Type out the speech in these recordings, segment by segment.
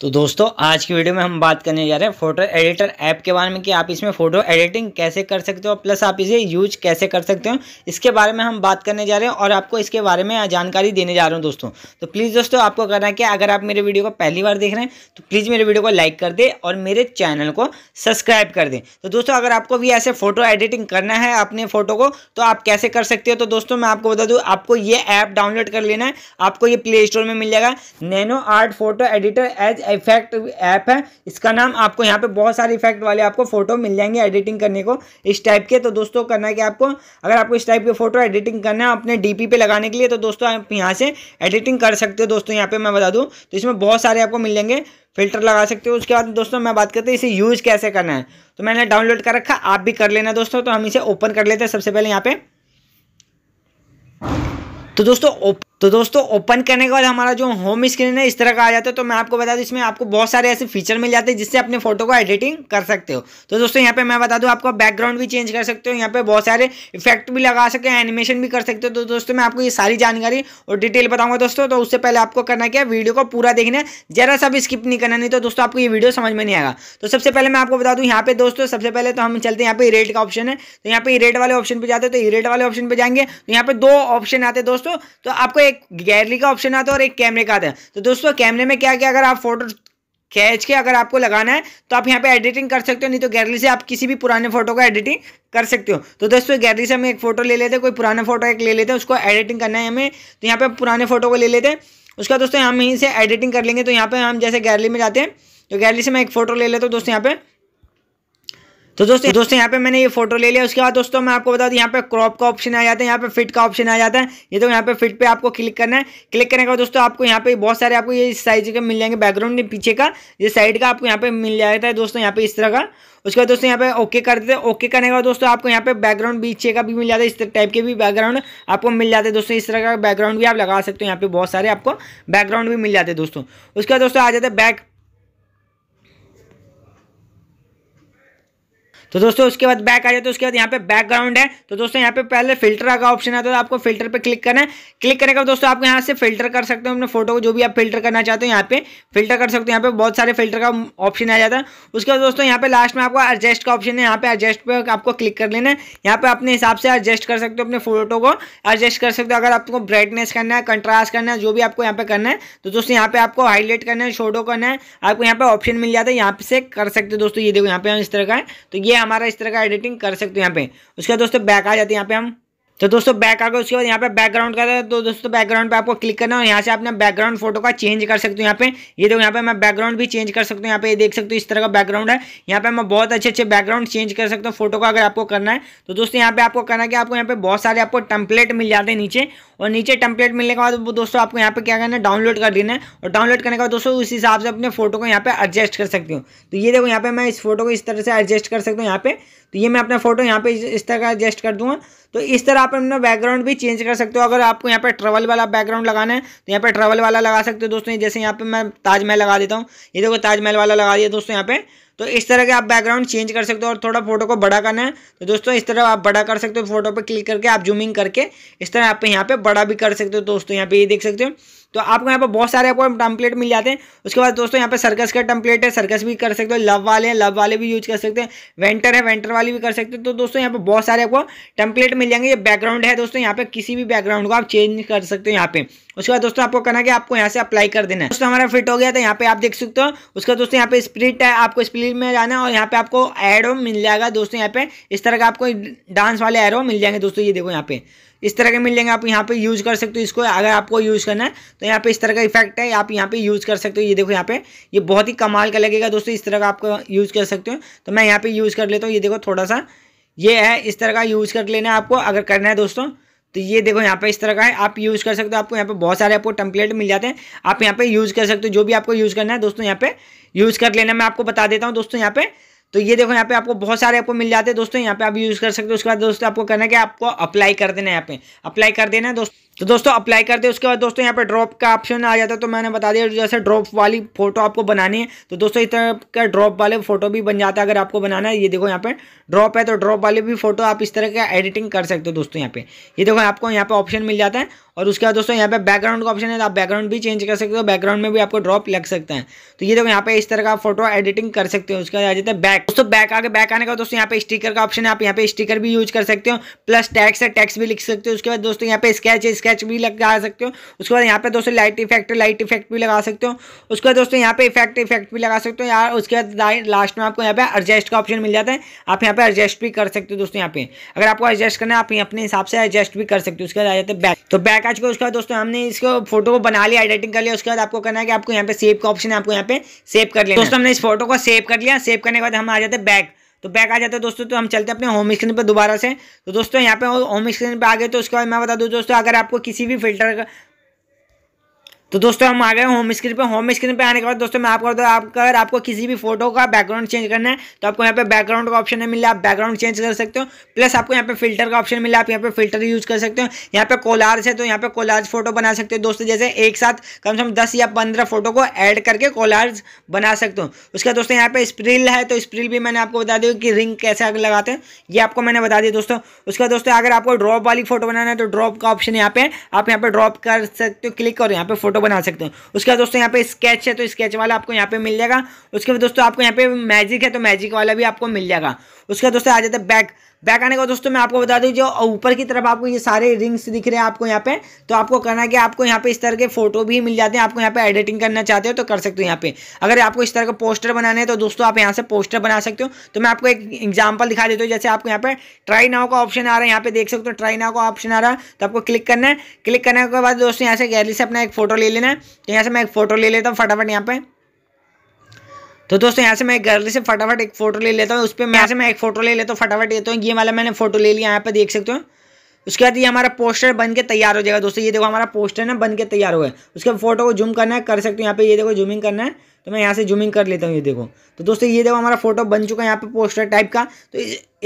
तो दोस्तों आज की वीडियो में हम बात करने जा रहे हैं फोटो एडिटर ऐप के बारे में कि आप इसमें फ़ोटो एडिटिंग कैसे कर सकते हो प्लस आप इसे यूज कैसे कर सकते हो इसके बारे में हम बात करने जा रहे हैं और आपको इसके बारे में जानकारी देने जा रहा हूं दोस्तों तो प्लीज़ दोस्तों आपको करना कि अगर आप मेरे वीडियो को पहली बार देख रहे हैं तो प्लीज़ मेरे वीडियो को लाइक कर दें और मेरे चैनल को सब्सक्राइब कर दें तो दोस्तों अगर आपको भी ऐसे फ़ोटो एडिटिंग करना है अपने फ़ोटो को तो आप कैसे कर सकते हो तो दोस्तों मैं आपको बता दूँ आपको ये ऐप डाउनलोड कर लेना है आपको ये प्ले स्टोर में मिल जाएगा nano art photo editor edge effect app है इसका नाम आपको यहाँ पे बहुत सारे इफेक्ट वाले आपको फोटो मिल जाएंगे एडिटिंग करने को इस टाइप के तो दोस्तों करना है कि आपको अगर आपको इस टाइप के फोटो एडिटिंग करना है अपने डी पे लगाने के लिए तो दोस्तों आप यहाँ से एडिटिंग कर सकते हो दोस्तों यहाँ पे मैं बता दूँ तो इसमें बहुत सारे आपको मिल जाएंगे फिल्टर लगा सकते हो उसके बाद दोस्तों मैं बात करते हैं इसे यूज़ कैसे करना है तो मैंने डाउनलोड कर रखा आप भी कर लेना दोस्तों तो हम इसे ओपन कर लेते हैं सबसे पहले यहाँ पे तो दोस्तों ओपन तो दोस्तों ओपन करने के बाद हमारा जो होम स्क्रीन है इस तरह का आ जाता है तो मैं आपको बता दूं इसमें आपको बहुत सारे ऐसे फीचर मिल जाते हैं जिससे अपने फोटो को एडिटिंग कर सकते हो तो दोस्तों यहाँ पे मैं बता दूं आपका बैकग्राउंड भी चेंज कर सकते हो यहाँ पे बहुत सारे इफेक्ट भी लगा सकते हो एनिमेशन भी कर सकते हो तो दोस्तों मैं आपको ये सारी जानकारी और डिटेल बताऊंगा दोस्तों तो उससे पहले आपको करना क्या वीडियो को पूरा देखना जरा सा भी स्किप नहीं करना नहीं तो दोस्तों आपको ये वीडियो समझ में नहीं आएगा तो सबसे पहले मैं आपको बता दूँ यहाँ पे दोस्तों सबसे पहले तो हम चलते हैं यहाँ पे रेट का ऑप्शन है तो यहाँ पे रेट वाले ऑप्शन पर जाते हो तो रेट वाले ऑप्शन पर जाएंगे तो यहाँ पे दो ऑप्शन आते हैं दोस्तों तो आपको एक गैलरी का ऑप्शन आता है और एक कैमरे का आता है तो दोस्तों कैमरे में क्या क्या अगर आप फोटो खेच के अगर आपको लगाना है तो आप यहाँ पे एडिटिंग कर सकते हो नहीं तो गैलरी से आप किसी भी पुराने फोटो का एडिटिंग कर सकते हो तो दोस्तों गैलरी से हम एक फोटो ले लेते हैं कोई पुराना फोटो एक ले लेते हैं उसको एडिटिंग करना है हमें तो यहाँ पे पुराने फोटो को ले लेते हैं उसका दोस्तों हम यहीं से एडिटिंग कर लेंगे तो यहाँ पे हम जैसे गैलरी में जाते हैं तो गैलरी से मैं एक फोटो ले लेता हूँ दोस्तों यहाँ पर तो दोस्तों दोस्तों यहाँ पे मैंने ये फोटो ले लिया उसके बाद दोस्तों मैं आपको बता दूँ यहाँ पे क्रॉप का ऑप्शन आ जाता है यहाँ पे फिट का ऑप्शन आ जाता है ये तो यहाँ पे फिट पे आपको क्लिक करना है क्लिक करने के बाद दोस्तों आपको यहाँ पे बहुत सारे आपको ये साइज के मिल जाएंगे बैकग्राउंड पीछे का ये साइड का आपको यहाँ पे मिल जाता है दोस्तों यहाँ पे इस तरह का उसके बाद दोस्तों यहाँ पे ओके कर देते हैं ओके करने के बाद दोस्तों आपको यहाँ पे बैकग्राउंड पीछे का भी मिल जाता है इस टाइप के भी बैकग्राउंड आपको मिल जाते हैं दोस्तों इस तरह का बैकग्राउंड भी आप लगा सकते हो यहाँ पे बहुत सारे आपको बैकग्राउंड भी मिल जाते हैं दोस्तों उसके बाद दोस्तों आ जाते हैं बैक तो दोस्तों उसके बाद बैक आ जाए तो उसके बाद यहाँ पे बैकग्राउंड है तो दोस्तों यहाँ पे पहले फिल्टर का ऑप्शन आता है तो आपको फिल्टर पे क्लिक करना है क्लिक करने का दोस्तों आपको यहाँ से फिल्टर कर सकते हो अपने फोटो को जो भी आप फिल्टर करना चाहते हो यहाँ पे फिल्टर कर सकते हो यहाँ पे बहुत सारे फिल्टर का ऑप्शन आ जाता है उसके बाद दोस्तों यहाँ पे लास्ट में आपको एडजस्ट का ऑप्शन है यहाँ पे एडजस्ट पर आपको क्लिक कर लेना है यहाँ पे अपने हिसाब से एडजस्ट कर सकते हो अपने फोटो को एडजस्ट कर सकते हो अगर आपको ब्राइटनेस करना है कंट्रास्ट करना है जो भी आपको यहाँ पे करना है तो दोस्तों यहाँ पे आपको हाईलाइट करना है शोडो करना है आपको यहाँ पे ऑप्शन मिल जाता है यहाँ से कर सकते हो दोस्तों ये देखो यहाँ पे इस तरह का है तो ये हमारा इस तरह का एडिटिंग कर सकते हो यहाँ पे उसके बाद दोस्तों बैक आ जाते हैं यहाँ पे हम तो दोस्तों बैक आ गए उसके बाद यहाँ पे बैकग्राउंड का है तो दोस्तों बैकग्राउंड पे आपको क्लिक करना है यहाँ से आपने बैकग्राउंड फोटो का चेंज कर सकते हो यहाँ पे ये देखो यहाँ पे मैं बैकग्राउंड भी चेंज कर सकता हूँ यहाँ पे ये देख सकते हो इस तरह का बैकग्राउंड है यहाँ पे मैं बहुत अच्छे अच्छे बैकग्राउंड चेंज कर सकता हूँ फोटो का अगर आपको करना है तो दोस्तों यहाँ पे आपको करना है कि आपको यहाँ पे बहुत सारे आपको टम्पलेट मिल जाते हैं नीचे और नीचे टम्पलेट मिलने के बाद दोस्तों आपको यहाँ पे क्या करना है डाउनलोड कर देना है और डाउनलोड करने के बाद दोस्तों उस हिसाब से अपने फोटो को यहाँ पे एडजस्ट कर सकती हूँ तो ये देखो यहाँ पे मैं इस फोटो को इस तरह से एडजस्ट कर सकता हूँ यहाँ पे तो ये मैं अपना फोटो यहाँ पे इस तरह का एडजस्ट कर दूंगा तो इस तरह आप अपना बैकग्राउंड भी चेंज कर सकते हो अगर आपको यहाँ पे ट्रेवल वाला बैकग्राउंड लगाना है तो यहाँ पे ट्रेवल वाला लगा सकते हो दोस्तों जैसे यहाँ पे मैं ताजमहल लगा देता हूँ ये देखो ताजमहल वाला लगा दिया दोस्तों यहाँ पे तो इस तरह के आप बैकग्राउंड चेंज कर सकते हो और थोड़ा फोटो को बड़ा करना है तो दोस्तों इस तरह आप बड़ा कर सकते हो फोटो पर क्लिक करके आप जूमिंग करके इस तरह आप यहाँ पे बड़ा भी कर सकते हो दोस्तों यहाँ पे ये देख सकते हो तो आपको यहाँ पर बहुत सारे आपको टम्पलेट मिल जाते हैं उसके बाद दोस्तों यहाँ पे सर्कस का टम्पलेट है सर्कस भी कर सकते हो लव वाले हैं लव वाले भी यूज कर सकते हैं वेंटर है वेंटर वाली भी कर सकते हो तो दोस्तों यहाँ पे बहुत सारे आपको टम्पलेट मिल जाएंगे ये बैकग्राउंड है दोस्तों यहाँ पे किसी भी बैकग्राउंड को आप चेंज कर सकते हो यहाँ पे उसके बाद दोस्तों आपको करना कि आपको यहाँ से अप्लाई कर देना है दोस्तों हमारा फिट हो गया था यहाँ पे आप देख सकते हो उसका दोस्तों यहाँ पे स्प्लिट है आपको स्प्लिट में जाना है और यहाँ पे आपको एरो मिल जाएगा दोस्तों यहाँ पे इस तरह का आपको डांस वाले एरो मिल जाएंगे दोस्तों ये देखो यहाँ पे इस तरह के मिल जाएंगे आप यहाँ पे यूज़ कर सकते हो इसको अगर आपको यूज़ करना है तो यहाँ पे इस तरह का इफेक्ट है आप यहाँ पे यूज़ कर सकते हो ये देखो यहाँ पे ये बहुत ही कमाल का लगेगा दोस्तों इस तरह का आपको यूज़ कर सकते हो तो मैं यहाँ पे यूज़ कर लेता हूँ ये देखो थोड़ा सा ये है इस तरह का यूज़ कर लेना है आपको अगर करना है दोस्तों तो ये देखो यहाँ पे इस तरह का है आप यूज़ कर सकते हो आपको यहाँ पे बहुत सारे आपको टम्पलेट मिल जाते हैं आप यहाँ पे यूज़ कर सकते हो जो भी आपको यूज़ करना है दोस्तों यहाँ पे यूज़ कर लेना मैं आपको बता देता हूँ दोस्तों यहाँ पे तो ये देखो यहाँ पे आपको बहुत सारे आपको मिल जाते हैं दोस्तों यहाँ पे आप यूज़ कर सकते हो उसके बाद दोस्तों आपको करना है कि आपको अप्लाई कर देना है यहाँ पे अप्लाई कर देना है दोस्तों तो दोस्तों अप्लाई करते हैं उसके बाद दोस्तों यहाँ पे ड्रॉप का ऑप्शन आ जाता है तो मैंने बता दिया जैसे ड्रॉप वाली फोटो आपको बनानी है तो दोस्तों इस तरह का ड्रॉप वाले फोटो भी बन जाता है अगर आपको बनाना है ये देखो यहाँ पे ड्रॉप है तो ड्रॉप वाले भी फोटो आप इस तरह का एडिटिंग कर सकते हो दोस्तों यहाँ पे ये देखो आपको यहाँ पे ऑप्शन मिल जाता है और उसके बाद दोस्तों यहाँ पे बैकग्राउंड का ऑप्शन है तो आप बैकग्राउंड भी चेंज कर सकते हो बैकग्राउंड में भी आपको ड्रॉप लग सकता है तो ये देखो यहाँ पे इस तरह का फोटो एडिटिंग कर सकते हो उसके बाद आ जाता है बैक दोस्तों बैक आगे बैक आने का दोस्तों यहाँ पे स्टिकर का ऑप्शन है आप यहाँ पे स्टिकर भी यूज कर सकते हो प्लस टैक्स है टैक्स भी लिख सकते हो उसके बाद दोस्तों यहाँ पे स्केच है स्केच भी लगा सकते हो उसके बाद यहाँ पे दोस्तों लाइट इफेक्ट लाइट इफेक्ट भी लगा सकते हो उसके बाद दोस्तों यहाँ पे इफेक्ट इफेक्ट भी लगा सकते हो यार उसके बाद लास्ट में आपको यहाँ पे एडजस्ट का ऑप्शन मिल जाता है आप यहाँ पे एडजस्ट भी कर सकते हो दोस्तों यहाँ पे अगर आपको एडजस्ट करना है आप अपने हिसाब से एडजस्ट भी कर सकते हो उसके बाद आ जाते हैं बैक तो बैक आ चुके उसके बाद दोस्तों हमने इसको फोटो को बना लिया एडिटिंग कर लिया उसके बाद आपको करना है कि आपको यहाँ पे सेव का ऑप्शन है आपको यहाँ पे सेव कर लिया दोस्तों हमने इस फोटो को सेव कर लिया सेव करने के बाद हम आ जाते हैं बैक तो बैक आ जाते हैं दोस्तों तो हम चलते हैं अपने होम स्क्रीन पर दोबारा से तो दोस्तों यहाँ पे होम स्क्रीन पर आ गए तो उसके बाद मैं बता दूँ दोस्तों अगर आपको किसी भी फिल्टर का तो दोस्तों हम आ गए होम स्क्रीन पे होम स्क्रीन पे आने के बाद दोस्तों मैं आपको बता आप अगर आपको किसी भी फोटो का बैकग्राउंड चेंज करना है तो आपको यहाँ पे बैकग्राउंड का ऑप्शन मिला आप बैकग्राउंड चेंज कर सकते हो प्लस आपको यहाँ पे फिल्टर का ऑप्शन मिला आप यहाँ पे फिल्टर यूज कर सकते हो यहाँ पे कोलार्स है तो यहाँ पे कोलार्ज फोटो बना सकते हो दोस्तों जैसे एक साथ कम से कम दस या पंद्रह फोटो को ऐड करके कोलार्ज बना सकते हो उसका दोस्तों यहाँ पे स्प्रिल है तो स्प्रिल भी मैंने आपको बता दी कि रिंग कैसे लगाते हैं ये आपको मैंने बता दिया दोस्तों उसका दोस्तों अगर आपको ड्रॉप वाली फोटो बनाना है तो ड्रॉप का ऑप्शन यहाँ पे आप यहाँ पे ड्रॉप कर सकते हो क्लिक और यहाँ पे फोटो फोटो बना सकते हैं उसके बाद दोस्तों यहाँ पे स्केच है तो स्केच वाला आपको यहाँ पे मिल जाएगा उसके बाद दोस्तों आपको यहाँ पे मैजिक है तो मैजिक वाला भी आपको मिल जाएगा उसके बाद दोस्तों आ जाता है बैक बैक आने का दोस्तों मैं आपको बता दूं जो ऊपर की तरफ आपको ये सारे रिंग्स दिख रहे हैं आपको यहाँ पे तो आपको करना है कि आपको यहाँ पे इस तरह के फोटो भी मिल जाते हैं आपको यहाँ पे एडिटिंग करना चाहते हो तो कर सकते हो यहाँ पे अगर आपको इस तरह का पोस्टर बनाने हैं तो दोस्तों आप यहाँ से पोस्टर बना सकते हो तो मैं आपको एक एग्जाम्पल दिखा देता हूँ जैसे आपको यहाँ पे ट्राई नाव का ऑप्शन आ रहा है यहाँ पे देख सकते हो ट्राई नाव का ऑप्शन आ रहा है तो आपको क्लिक करना है क्लिक करने के बाद दोस्तों यहाँ से गैली से अपना एक फोटो ले लेना है तो यहाँ से मैं एक फोटो ले लेता हूँ फटाफट यहाँ पर तो दोस्तों यहाँ से मैं गर्ली से फटाफट एक फोटो ले लेता हूँ उस पर मैं यहाँ से मैं एक फोटो ले लेता हूँ फटाफट लेता तो हूँ ये वाला मैंने फोटो ले लिया यहाँ पर देख सकते हो उसके बाद ये हमारा पोस्टर बन के तैयार हो जाएगा दोस्तों ये देखो हमारा पोस्टर ना बन के तैयार हुआ है उसके फोटो को जूम करना है कर सकते हो यहाँ पे ये देखो जूमिंग करना है तो मैं यहाँ से जूमिंग कर लेता हूँ ये देखो तो दोस्तों ये देखो हमारा फोटो बन चुका है यहाँ पे पोस्टर टाइप का तो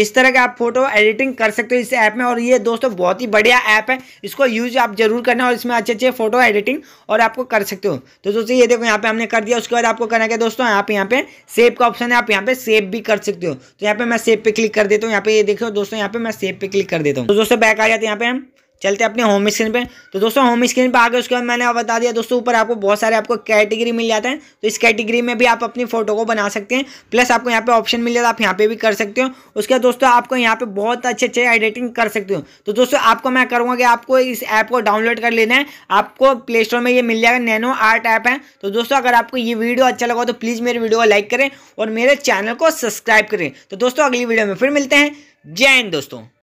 इस तरह के आप फोटो एडिटिंग कर सकते हो इस ऐप में और ये दोस्तों बहुत ही बढ़िया ऐप है इसको यूज आप जरूर करना और इसमें अच्छे अच्छे फोटो एडिटिंग और आपको कर सकते हो तो दोस्तों ये देखो यहाँ पे हमने कर दिया उसके बाद आपको करना क्या दोस्तों आप यहाँ पे सेव का ऑप्शन है आप यहाँ पे सेव भी कर सकते हो तो यहाँ पे मैं सेव पे क्लिक कर देता हूँ यहाँ पे ये देखो दोस्तों यहाँ पे मैं सेव पे क्लिक कर देता हूँ तो दोस्तों बैक आ जाते हैं यहाँ पे हम चलते अपने होम स्क्रीन पे तो दोस्तों होम स्क्रीन पे आगे उसके बाद मैंने आप बता दिया दोस्तों ऊपर आपको बहुत सारे आपको कैटेगरी मिल जाते हैं तो इस कैटेगरी में भी आप अपनी फोटो को बना सकते हैं प्लस आपको यहाँ पे ऑप्शन मिल जाता है आप यहाँ पे भी कर सकते हो उसके बाद दोस्तों आपको यहाँ पे बहुत अच्छे अच्छे एडिटिंग कर सकते हो तो दोस्तों आपको मैं करूँगा कि आपको इस ऐप को डाउनलोड कर लेना है आपको प्ले स्टोर में ये मिल जाएगा नैनो आर्ट ऐप है तो दोस्तों अगर आपको ये वीडियो अच्छा लगा तो प्लीज़ मेरे वीडियो को लाइक करें और मेरे चैनल को सब्सक्राइब करें तो दोस्तों अगली वीडियो में फिर मिलते हैं जय हिंद दोस्तों